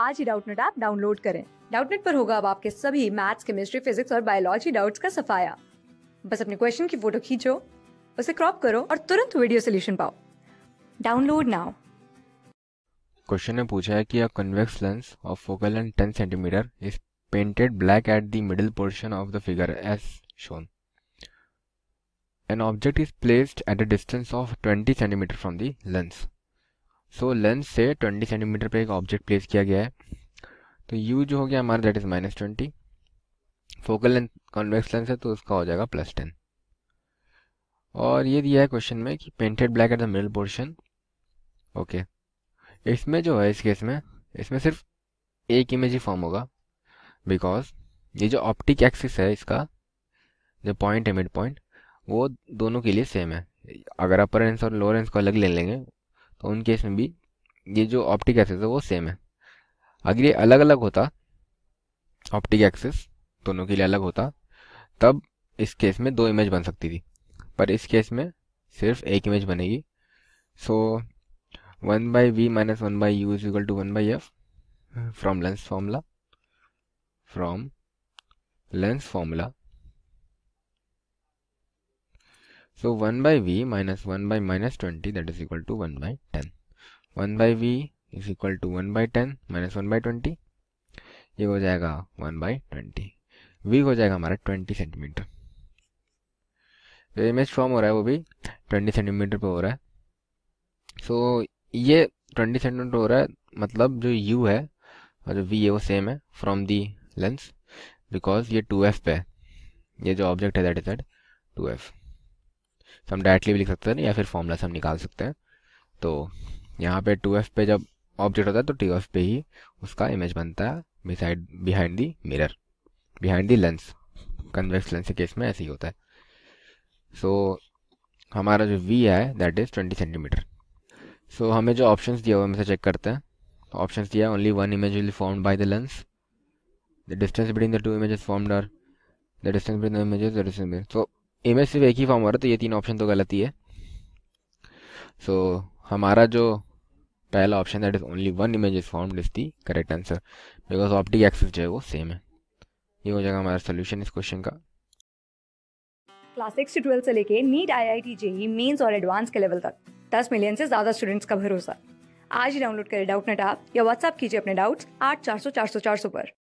आज ही Doubtnut app download करें डाउटनेट पर होगा अब आपके सभी मैथ्स केमिस्ट्री फिजिक्स और बायोलॉजी डाउट्स का सफाया बस अपने क्वेश्चन की फोटो खींचो उसे क्रॉप करो और तुरंत वीडियो सोल्यूशन पाओ डाउनलोड नाउ क्वेश्चन ने पूछा है कि a convex lens of focal length 10 centimetre is painted black at the middle portion of the figure as shown an object is placed at a distance of 20 centimetre from the lens so so, से 20 centimetre पे एक object place किया गया है तो you जो हो गया हमारा that is minus twenty focal length convex lens है तो उसका हो जाएगा प्लस टेन और ये दिया है क्वेश्चन में कि painted black at the middle portion okay इसमें जो है इस केस में इसमें सिर्फ एक इमेज ही फॉर्म होगा बिकॉज ये जो ऑप्टिक एक्सिस है इसका जो पॉइंट है मिड पॉइंट वो दोनों के लिए सेम है अगर अपर एंस और लोअर एंस को अलग ले लेंगे तो उन केस में भी ये जो ऑप्टिक एक्सेस है वो सेम है अगर ये अलग अलग होता ऑप्टिक एक्सेस दोनों के लिए अलग होता तब इस केस में दो इमेज बन सकती थी पर इस केस में सिर्फ एक इमेज बनेगी so one by V minus one by U is equal to one by F from lens formula from lens formula So 1 by v minus 1 by minus 20 that is equal to 1 by 10. 1 by v is equal to 1 by 10 minus 1 by 20. ये हो जाएगा 1 by 20. V हो जाएगा हमारा 20 centimetre जो image form हो रहा है वो भी 20 सेंटीमीटर पे हो रहा है so, ये 20 सेंटीमीटर हो रहा है मतलब जो U है और जो V है वो सेम है from the lens because ये 2f पे है ये जो ऑब्जेक्ट है डेट इज दैट टू तो हम डायरेक्टली भी लिख सकते हैं या फिर फॉर्मूला से हम निकाल सकते हैं तो यहाँ पे टू पे जब ऑब्जेक्ट होता है तो टी पे ही उसका इमेज बनता है beside behind the mirror behind the lens convex lens के केस में ऐसे ही होता है सो so, हमारा जो वी है that is twenty centimetre so हमें जो ऑप्शन दिया हुआ है हम चेक करते हैं ऑप्शन तो दिया है only one image will formed by the lens the distance between the two image form are the distance between the image so image सिर्फ एक ही फॉर्म हो रहा है तो ये तीन ऑप्शन तो गलत ही है सो so, हमारा जो पहला option that is only one image is form is the correct answer because optic axis जो है वो सेम है ये हो जाएगा हमारा सोल्यूशन इस क्वेश्चन का क्लास सिक्स से ट्वेल्थ से लेके NEET I I T JEE Mains और एडवांस के लेवल तक दस मिलियन से ज्यादा स्टूडेंट्स का भरोसा आज ही डाउनलोड करें डाउट नेट आप या व्हाट्सअप कीजिए अपने डाउट्स आठ चार सौ चार सौ चार सौ पर